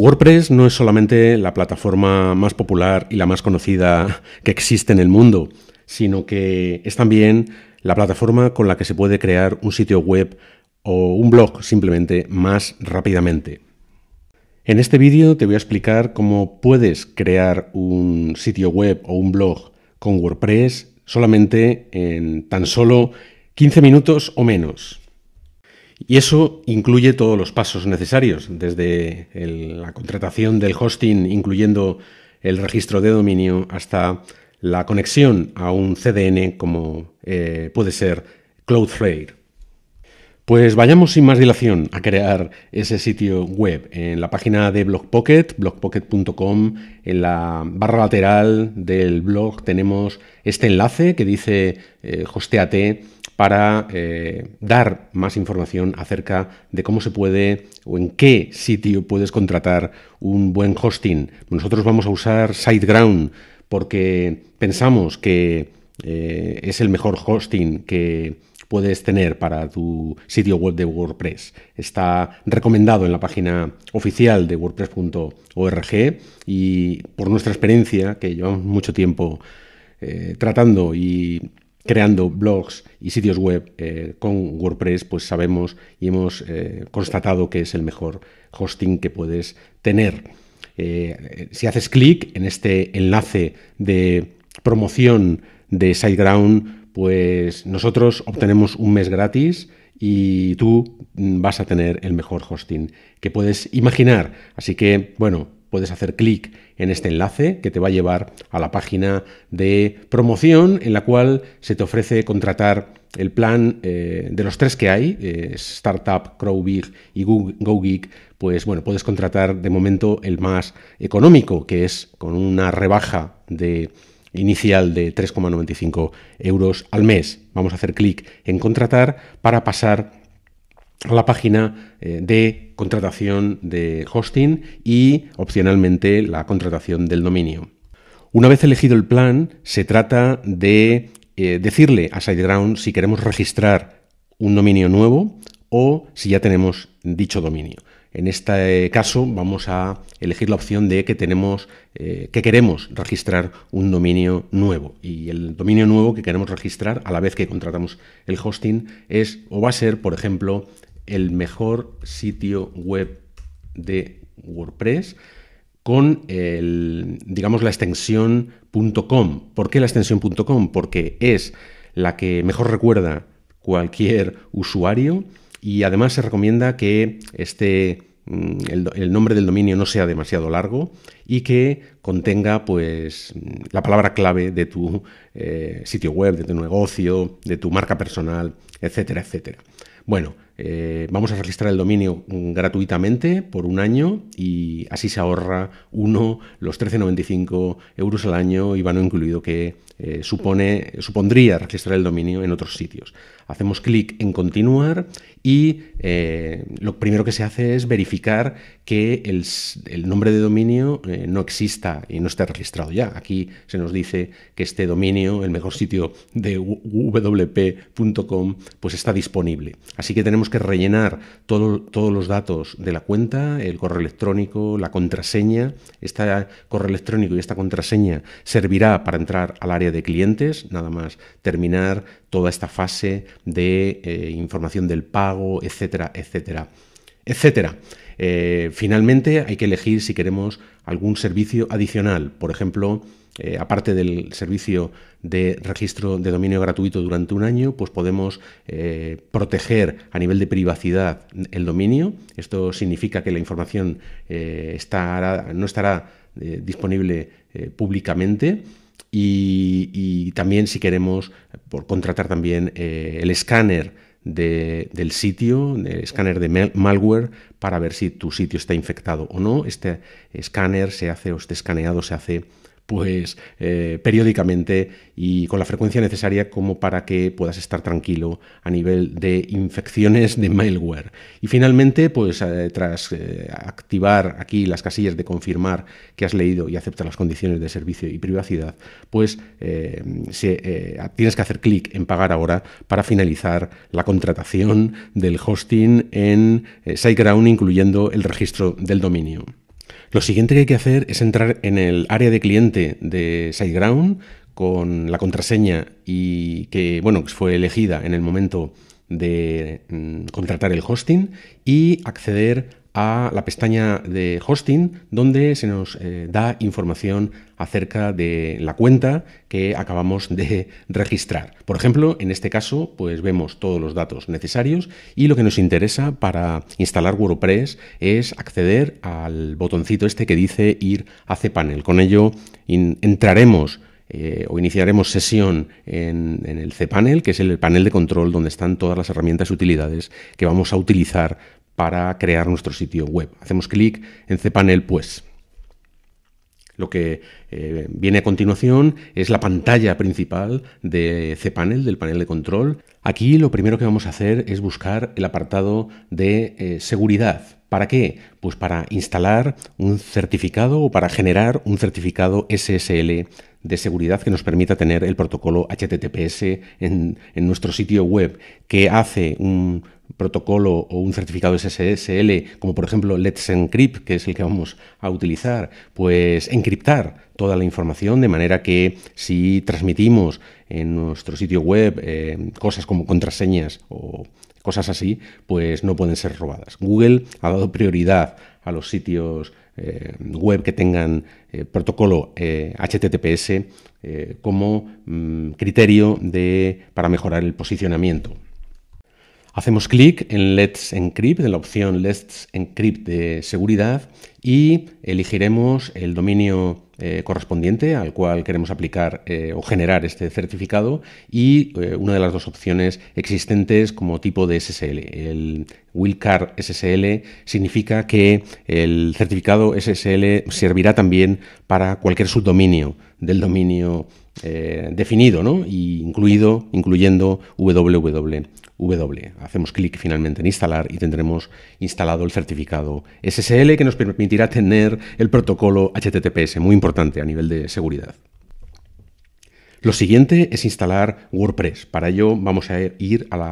WordPress no es solamente la plataforma más popular y la más conocida que existe en el mundo, sino que es también la plataforma con la que se puede crear un sitio web o un blog simplemente más rápidamente. En este vídeo te voy a explicar cómo puedes crear un sitio web o un blog con WordPress solamente en tan solo 15 minutos o menos. Y eso incluye todos los pasos necesarios, desde la contratación del hosting, incluyendo el registro de dominio, hasta la conexión a un CDN como eh, puede ser Cloudflare. Pues vayamos sin más dilación a crear ese sitio web en la página de Blogpocket, blogpocket.com. En la barra lateral del blog tenemos este enlace que dice eh, hosteate para eh, dar más información acerca de cómo se puede o en qué sitio puedes contratar un buen hosting. Nosotros vamos a usar SiteGround porque pensamos que eh, es el mejor hosting que puedes tener para tu sitio web de WordPress. Está recomendado en la página oficial de wordpress.org y por nuestra experiencia, que llevamos mucho tiempo eh, tratando y creando blogs y sitios web eh, con WordPress, pues sabemos y hemos eh, constatado que es el mejor hosting que puedes tener. si haces clic en este enlace de promoción de SiteGround, pues nosotros obtenemos un mes gratis y tú vas a tener el mejor hosting que puedes imaginar. Así que, bueno, puedes hacer clic en este enlace que te va a llevar a la página de promoción en la cual se te ofrece contratar el plan eh, de los tres que hay, eh, Startup, Crowbig y GoGeek, pues bueno, puedes contratar de momento el más económico, que es con una rebaja de inicial de 3,95 euros al mes. Vamos a hacer clic en contratar para pasar a la página eh, de contratación de hosting y opcionalmente la contratación del dominio. Una vez elegido el plan, se trata de eh, decirle a SiteGround si queremos registrar un dominio nuevo o si ya tenemos dicho dominio. En este caso vamos a elegir la opción de que tenemos eh, que queremos registrar un dominio nuevo y el dominio nuevo que queremos registrar a la vez que contratamos el hosting es o va a ser, por ejemplo, el mejor sitio web de WordPress con el, digamos la extensión .com. ¿Por qué la extensión .com? Porque es la que mejor recuerda cualquier usuario y además se recomienda que este, mm, el, nombre del dominio no sea demasiado largo y que contenga pues, mm, la palabra clave de tu eh, sitio web, de tu negocio, de tu marca personal, etcétera, etcétera. Bueno, eh, vamos a registrar el dominio mm, gratuitamente por un año y así se ahorra uno los 13,95 euros al año IVA no incluido que eh, supone, supondría registrar el dominio en otros sitios hacemos clic en continuar y eh, lo primero que se hace es verificar que el, nombre de dominio eh, no exista y no esté registrado ya. Aquí se nos dice que este dominio, el mejor sitio de www.com, pues está disponible. Así que tenemos que rellenar todos los datos de la cuenta, el correo electrónico, la contraseña. Este correo electrónico y esta contraseña servirá para entrar al área de clientes, nada más terminar toda esta fase de eh, información del pago, etcétera, etcétera, etcétera. Eh, finalmente hay que elegir si queremos algún servicio adicional, por ejemplo, eh, aparte del servicio de registro de dominio gratuito durante un año, pues podemos proteger a nivel de privacidad el dominio. Esto significa que la información no estará disponible públicamente. Y, también si queremos por contratar también eh, el escáner de, del sitio, el escáner de malware, para ver si tu sitio está infectado o no. Este escáner se hace o este escaneado se hace pues eh, periódicamente y con la frecuencia necesaria como para que puedas estar tranquilo a nivel de infecciones de malware. Y finalmente, pues eh, tras eh, activar aquí las casillas de confirmar que has leído y aceptas las condiciones de servicio y privacidad, pues tienes que hacer clic en pagar ahora para finalizar la contratación del hosting en SiteGround incluyendo el registro del dominio. Lo siguiente que hay que hacer es entrar en el área de cliente de SiteGround con la contraseña y que bueno, fue elegida en el momento de mm, contratar el hosting y acceder a la pestaña de hosting donde se nos eh, da información acerca de la cuenta que acabamos de registrar. Por ejemplo, en este caso, pues vemos todos los datos necesarios y lo que nos interesa para instalar WordPress es acceder al botoncito este que dice ir a cPanel. Con ello entraremos eh, o iniciaremos sesión en, en, el cPanel, que es el panel de control donde están todas las herramientas y utilidades que vamos a utilizar para crear nuestro sitio web. Hacemos clic en cPanel pues. Lo que eh, viene a continuación es la pantalla principal de cPanel, del panel de control. Aquí lo primero que vamos a hacer es buscar el apartado de eh, seguridad. ¿Para qué? Pues para instalar un certificado o para generar un certificado SSL de seguridad que nos permita tener el protocolo HTTPS en, en nuestro sitio web, que hace un protocolo o un certificado SSL, como por ejemplo Let's Encrypt, que es el que vamos a utilizar, pues encriptar toda la información de manera que si transmitimos en nuestro sitio web eh, cosas como contraseñas o cosas así, pues no pueden ser robadas. Google ha dado prioridad a los sitios eh, web que tengan eh, protocolo HTTPS como mm, criterio de, para mejorar el posicionamiento. Hacemos clic en Let's Encrypt, en la opción Let's Encrypt de seguridad y elegiremos el dominio eh, correspondiente al cual queremos aplicar eh, o generar este certificado y eh, una de las dos opciones existentes como tipo de SSL. El Wildcard SSL significa que el certificado SSL servirá también para cualquier subdominio del dominio eh, definido, ¿no? Y incluido, incluyendo www. Hacemos clic finalmente en instalar y tendremos instalado el certificado SSL que nos permitirá tener el protocolo HTTPS, muy importante a nivel de seguridad. Lo siguiente es instalar WordPress. Para ello vamos a ir al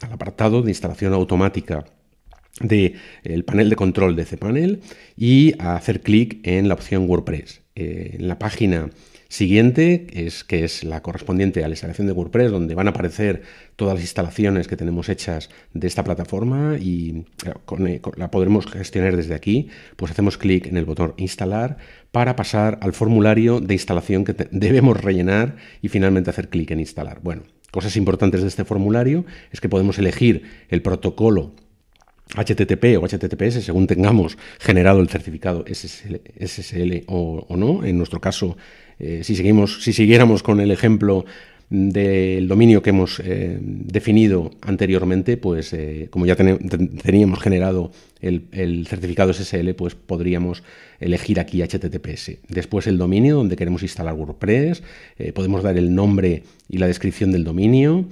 apartado de instalación automática del eh, panel de control de cPanel y a hacer clic en la opción WordPress. Eh, en la página siguiente, es, que es la correspondiente a la instalación de WordPress, donde van a aparecer todas las instalaciones que tenemos hechas de esta plataforma y eh, eh, la podremos gestionar desde aquí, pues hacemos clic en el botón instalar para pasar al formulario de instalación que debemos rellenar y finalmente hacer clic en instalar. Bueno, cosas importantes de este formulario es que podemos elegir el protocolo HTTP o HTTPS, según tengamos generado el certificado SSL, o, no. En nuestro caso, eh, si, seguimos, si siguiéramos con el ejemplo del dominio que hemos eh, definido anteriormente, pues eh, como ya teníamos generado el, certificado SSL, pues podríamos elegir aquí HTTPS. Después el dominio donde queremos instalar WordPress, podemos dar el nombre y la descripción del dominio.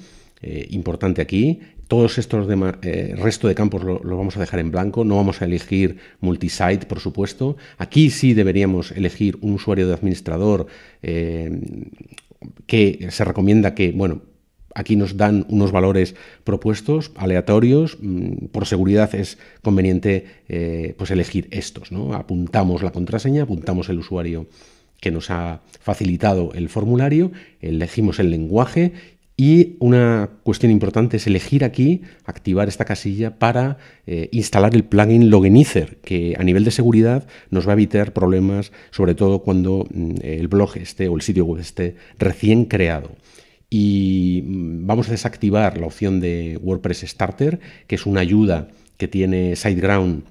importante aquí, todos estos demás eh, resto de campos los lo vamos a dejar en blanco, no vamos a elegir multisite, por supuesto. Aquí sí deberíamos elegir un usuario de administrador eh, que se recomienda que, bueno, aquí nos dan unos valores propuestos, aleatorios. Mm, por seguridad es conveniente eh, pues elegir estos. ¿no? Apuntamos la contraseña, apuntamos el usuario que nos ha facilitado el formulario, elegimos el lenguaje y una cuestión importante es elegir aquí, activar esta casilla para eh, instalar el plugin Loginizer, que a nivel de seguridad nos va a evitar problemas, sobre todo cuando mm, el blog esté o el sitio web esté recién creado. Y mm, vamos a desactivar la opción de WordPress Starter, que es una ayuda que tiene SiteGround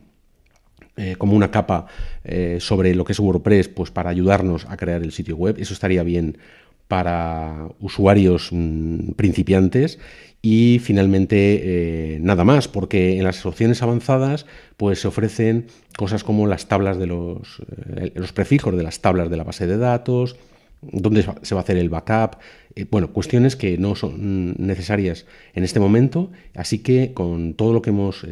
eh, como una capa eh, sobre lo que es WordPress, pues para ayudarnos a crear el sitio web. Eso estaría bien para usuarios mm, principiantes y finalmente eh, nada más, porque en las opciones avanzadas pues se ofrecen cosas como las tablas de los, eh, los prefijos de las tablas de la base de datos, dónde se va a hacer el backup, eh, bueno, cuestiones que no son mm, necesarias en este momento, así que con todo lo que hemos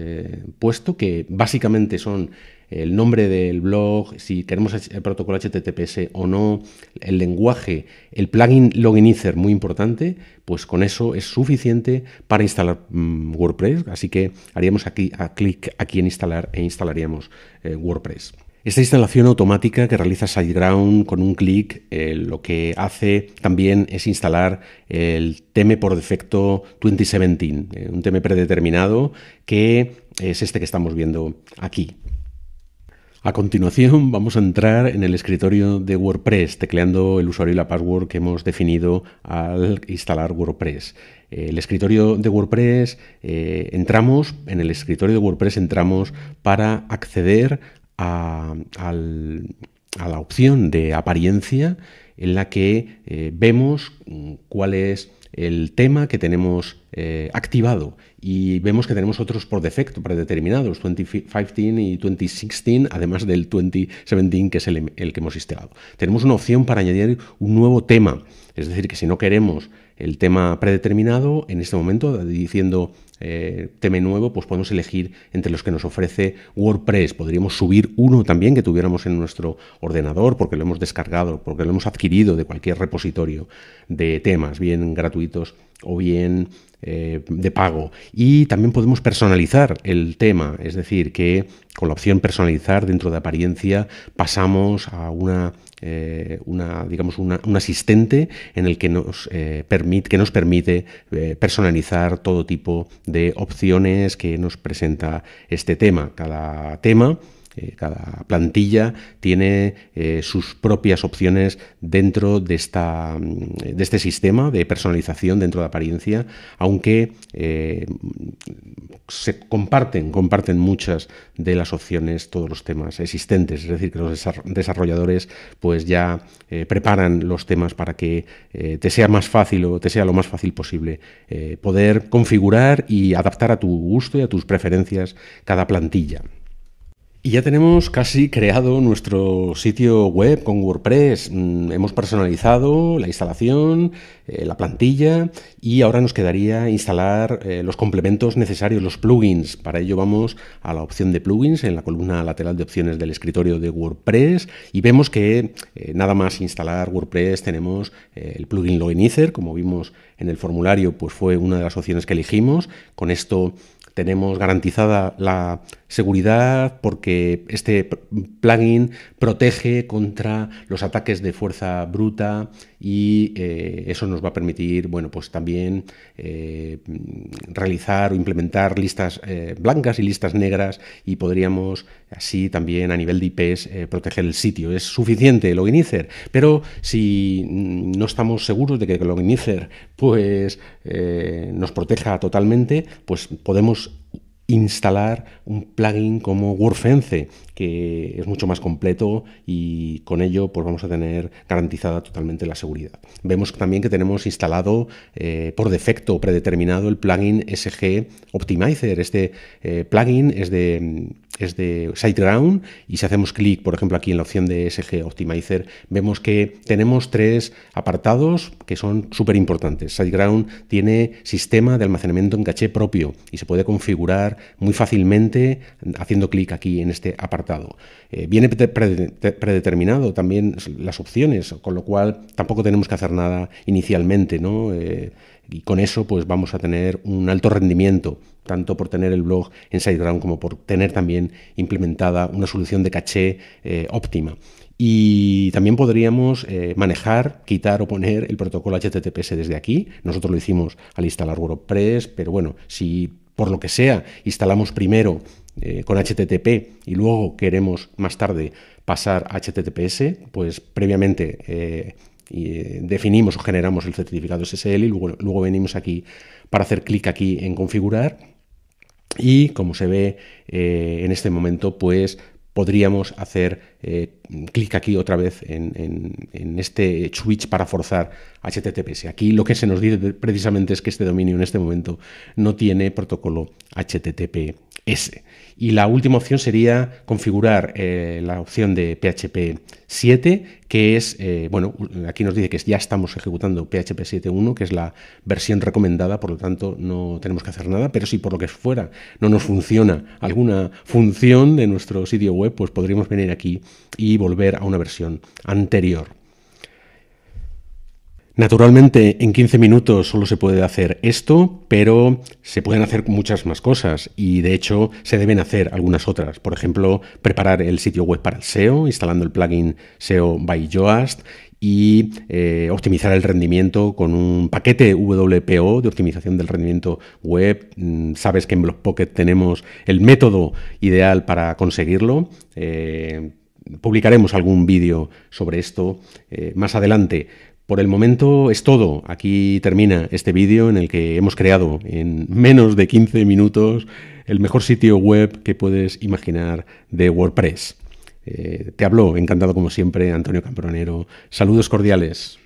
puesto, que básicamente son el nombre del blog, si queremos el protocolo HTTPS o no, el lenguaje, el plugin Loginizer, muy importante, pues con eso es suficiente para instalar mm, WordPress. Así que haríamos aquí a clic aquí en instalar e instalaríamos eh, WordPress. Esta instalación automática que realiza SiteGround con un clic eh, lo que hace también es instalar el tema por defecto 2017, eh, un tema predeterminado que es este que estamos viendo aquí. A continuación vamos a entrar en el escritorio de WordPress tecleando el usuario y la password que hemos definido al instalar WordPress. El escritorio de WordPress eh, entramos, en el escritorio de WordPress entramos para acceder a, la opción de apariencia en la que eh, vemos mm, cuál es el tema que tenemos eh, activado y vemos que tenemos otros por defecto predeterminados, 2015 y 2016, además del 2017 que es el, el que hemos instalado. Tenemos una opción para añadir un nuevo tema, es decir, que si no queremos el tema predeterminado, en este momento diciendo eh, teme nuevo, pues podemos elegir entre los que nos ofrece WordPress. Podríamos subir uno también que tuviéramos en nuestro ordenador porque lo hemos descargado, porque lo hemos adquirido de cualquier repositorio de temas, bien gratuitos o bien eh, de pago. Y también podemos personalizar el tema, es decir, que con la opción personalizar dentro de apariencia pasamos a una, eh, una digamos, un asistente en el que nos, eh, permite, que nos permite personalizar todo tipo de opciones que nos presenta este tema. Cada tema cada plantilla tiene eh, sus propias opciones dentro mm, de, este sistema de personalización dentro de apariencia, aunque eh, se comparten, comparten muchas de las opciones, todos los temas existentes. Es decir, que los desarrolladores pues ya eh, preparan los temas para que te sea más fácil o te sea lo más fácil posible poder configurar y adaptar a tu gusto y a tus preferencias cada plantilla. Y ya tenemos casi creado nuestro sitio web con WordPress. Mm, hemos personalizado la instalación, eh, la plantilla y ahora nos quedaría instalar eh, los complementos necesarios, los plugins. Para ello vamos a la opción de plugins en la columna lateral de opciones del escritorio de WordPress y vemos que eh, nada más instalar WordPress tenemos el plugin Loginizer, como vimos en el formulario, pues fue una de las opciones que elegimos. Con esto tenemos garantizada la seguridad porque este plugin protege contra los ataques de fuerza bruta y eh, eso nos va a permitir, bueno, pues también eh, realizar o implementar listas eh, blancas y listas negras y podríamos así también a nivel de IPs proteger el sitio. Es suficiente el Loginizer, pero si no estamos seguros de que el Loginizer pues nos proteja totalmente, pues podemos instalar un plugin como WordFence, que es mucho más completo y con ello pues vamos a tener garantizada totalmente la seguridad. Vemos también que tenemos instalado eh, por defecto predeterminado el plugin SG Optimizer. Este eh, plugin es de mm, es de SiteGround y si hacemos clic, por ejemplo, aquí en la opción de SG Optimizer, vemos que tenemos tres apartados que son súper importantes. SiteGround tiene sistema de almacenamiento en caché propio y se puede configurar muy fácilmente haciendo clic aquí en este apartado. Eh, viene predeterminado también las opciones, con lo cual tampoco tenemos que hacer nada inicialmente, ¿no? Eh, y con eso pues vamos a tener un alto rendimiento, tanto por tener el blog en SiteGround como por tener también implementada una solución de caché eh, óptima. Y también podríamos eh, manejar, quitar o poner el protocolo HTTPS desde aquí. Nosotros lo hicimos al instalar WordPress, pero bueno, si por lo que sea instalamos primero eh, con HTTP y luego queremos más tarde pasar a HTTPS, pues previamente y, eh, definimos o generamos el certificado SSL y luego, venimos aquí para hacer clic aquí en configurar y como se ve eh, en este momento pues podríamos hacer eh, clic aquí otra vez en, en, este switch para forzar HTTPS. Aquí lo que se nos dice precisamente es que este dominio en este momento no tiene protocolo HTTP y la última opción sería configurar eh, la opción de PHP 7, que es, eh, bueno, aquí nos dice que ya estamos ejecutando PHP 7.1, que es la versión recomendada, por lo tanto no tenemos que hacer nada, pero si por lo que fuera no nos funciona alguna función de nuestro sitio web, pues podríamos venir aquí y volver a una versión anterior. Naturalmente, en 15 minutos solo se puede hacer esto, pero se pueden hacer muchas más cosas y de hecho se deben hacer algunas otras. Por ejemplo, preparar el sitio web para el SEO, instalando el plugin SEO by Yoast y eh, optimizar el rendimiento con un paquete WPO de optimización del rendimiento web. Mm, sabes que en Blockpocket tenemos el método ideal para conseguirlo. Eh, publicaremos algún vídeo sobre esto eh, más adelante. Por el momento es todo. Aquí termina este vídeo en el que hemos creado en menos de 15 minutos el mejor sitio web que puedes imaginar de WordPress. Eh, te hablo, encantado como siempre, Antonio Campronero. Saludos cordiales.